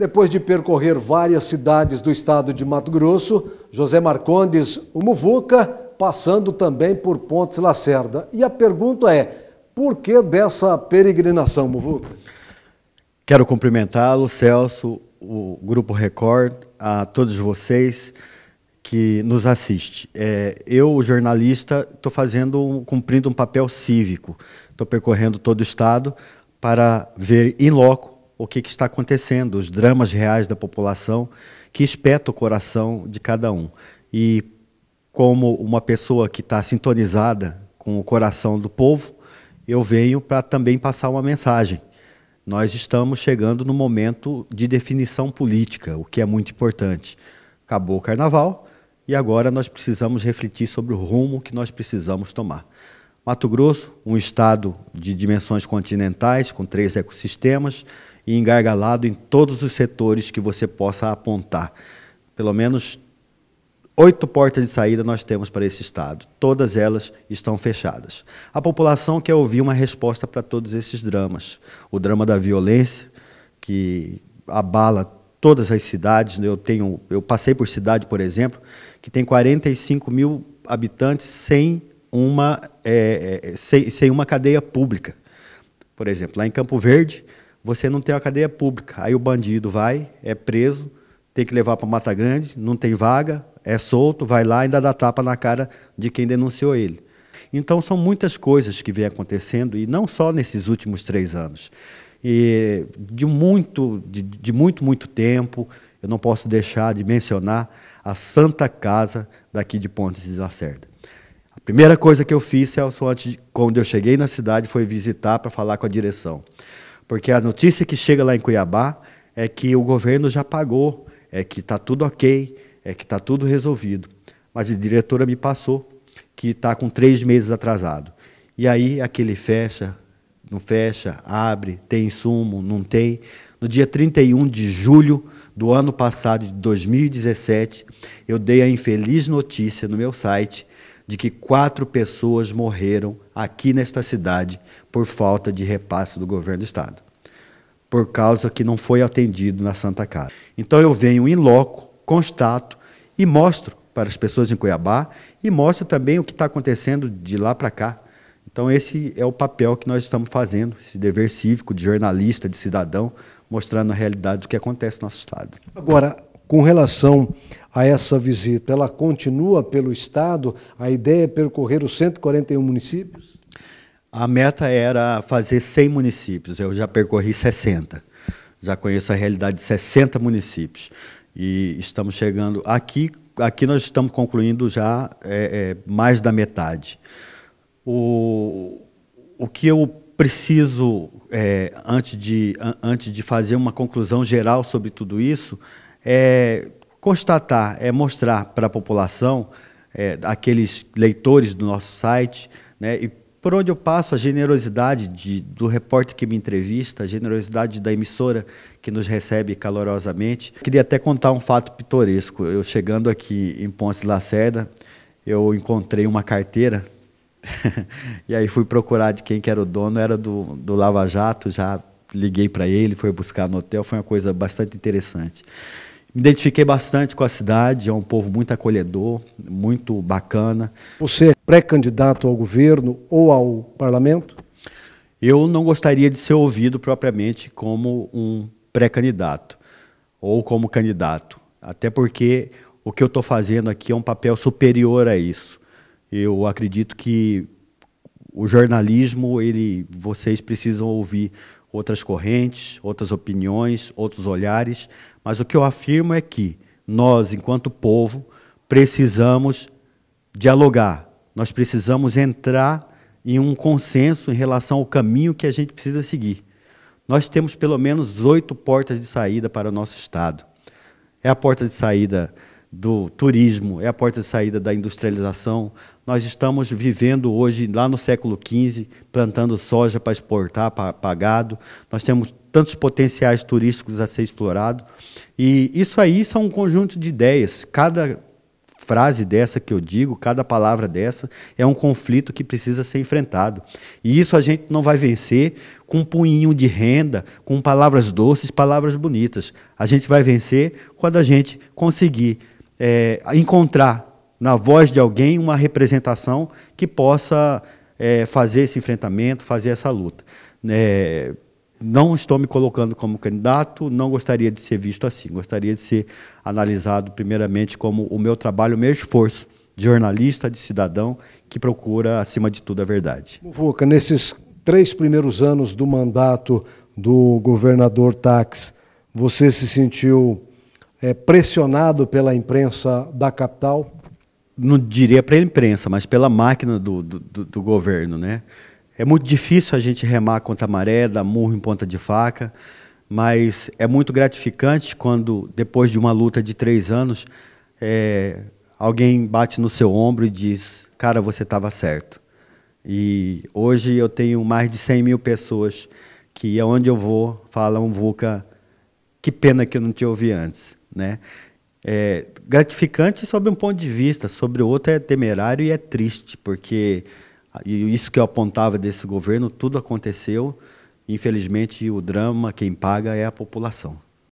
Depois de percorrer várias cidades do estado de Mato Grosso, José Marcondes, o Muvuca, passando também por Pontes Lacerda. E a pergunta é, por que dessa peregrinação, Muvuca? Quero cumprimentá-lo, Celso, o Grupo Record, a todos vocês que nos assiste. É, eu, jornalista, estou fazendo, cumprindo um papel cívico. Estou percorrendo todo o estado para ver em loco o que, que, está acontecendo, os dramas reais da população que espeta o coração de cada um. E como uma pessoa que está sintonizada com o coração do povo, eu venho para também passar uma mensagem. Nós estamos chegando no momento de definição política, o que é muito importante. Acabou o carnaval e agora nós precisamos refletir sobre o rumo que nós precisamos tomar. Mato Grosso, um estado de dimensões continentais, com três ecossistemas, e engargalado em todos os setores que você possa apontar. Pelo menos oito portas de saída nós temos para esse estado. Todas elas estão fechadas. A população quer ouvir uma resposta para todos esses dramas. O drama da violência, que abala todas as cidades. Eu, tenho, eu passei por cidade, por exemplo, que tem 45 mil habitantes sem uma, é, é, sem, sem uma cadeia pública. Por exemplo, lá em Campo Verde, você não tem uma cadeia pública. Aí o bandido vai, é preso, tem que levar para Mata Grande, não tem vaga, é solto, vai lá e ainda dá tapa na cara de quem denunciou ele. Então são muitas coisas que vêm acontecendo e não só nesses últimos três anos. E de muito, de, de muito, muito tempo, eu não posso deixar de mencionar a Santa Casa daqui de Pontes de Lacerda. A primeira coisa que eu fiz, Celso, antes, quando eu cheguei na cidade, foi visitar para falar com a direção. Porque a notícia que chega lá em Cuiabá é que o governo já pagou, é que está tudo ok, é que está tudo resolvido. Mas a diretora me passou que está com três meses atrasado. E aí aquele fecha, não fecha, abre, tem insumo, não tem. No dia 31 de julho do ano passado, de 2017, eu dei a infeliz notícia no meu site de que quatro pessoas morreram aqui nesta cidade por falta de repasse do governo do estado, por causa que não foi atendido na Santa Casa. Então eu venho em loco, constato e mostro para as pessoas em Cuiabá e mostro também o que está acontecendo de lá para cá. Então esse é o papel que nós estamos fazendo, esse dever cívico de jornalista, de cidadão, mostrando a realidade do que acontece no nosso estado. Agora, com relação a essa visita? Ela continua pelo Estado? A ideia é percorrer os 141 municípios? A meta era fazer 100 municípios, eu já percorri 60. Já conheço a realidade de 60 municípios. E estamos chegando. Aqui, aqui nós estamos concluindo já é, é, mais da metade. O, o que eu preciso, é, antes, de, antes de fazer uma conclusão geral sobre tudo isso, é Constatar é mostrar para a população, é, aqueles leitores do nosso site, né, e por onde eu passo a generosidade de, do repórter que me entrevista, a generosidade da emissora que nos recebe calorosamente. Queria até contar um fato pitoresco. Eu chegando aqui em Ponce Lacerda, eu encontrei uma carteira e aí fui procurar de quem que era o dono, era do, do Lava Jato, já liguei para ele, foi buscar no hotel, foi uma coisa bastante interessante. Me identifiquei bastante com a cidade, é um povo muito acolhedor, muito bacana. Você é pré-candidato ao governo ou ao parlamento? Eu não gostaria de ser ouvido propriamente como um pré-candidato ou como candidato, até porque o que eu estou fazendo aqui é um papel superior a isso. Eu acredito que o jornalismo, ele, vocês precisam ouvir outras correntes, outras opiniões, outros olhares, mas o que eu afirmo é que nós, enquanto povo, precisamos dialogar, nós precisamos entrar em um consenso em relação ao caminho que a gente precisa seguir. Nós temos pelo menos oito portas de saída para o nosso Estado. É a porta de saída do turismo, é a porta de saída da industrialização, nós estamos vivendo hoje, lá no século XV, plantando soja para exportar, para gado. Nós temos tantos potenciais turísticos a ser explorado. E isso aí são um conjunto de ideias. Cada frase dessa que eu digo, cada palavra dessa, é um conflito que precisa ser enfrentado. E isso a gente não vai vencer com um punhinho de renda, com palavras doces, palavras bonitas. A gente vai vencer quando a gente conseguir é, encontrar na voz de alguém uma representação que possa é, fazer esse enfrentamento, fazer essa luta. É, não estou me colocando como candidato, não gostaria de ser visto assim. Gostaria de ser analisado, primeiramente, como o meu trabalho, o meu esforço de jornalista, de cidadão, que procura, acima de tudo, a verdade. Vuca, nesses três primeiros anos do mandato do governador Tax, você se sentiu é, pressionado pela imprensa da capital? não diria para a imprensa, mas pela máquina do, do, do, governo. Né? É muito difícil a gente remar contra a maré, dar murro em ponta de faca, mas é muito gratificante quando, depois de uma luta de três anos, é, alguém bate no seu ombro e diz: Cara, você estava certo. E hoje eu tenho mais de 100 mil pessoas que, aonde é eu vou, falam: Vuca, que pena que eu não te ouvi antes. Né? é gratificante sob um ponto de vista, sobre o outro é temerário e é triste, porque isso que eu apontava desse governo, tudo aconteceu. Infelizmente, o drama, quem paga é a população.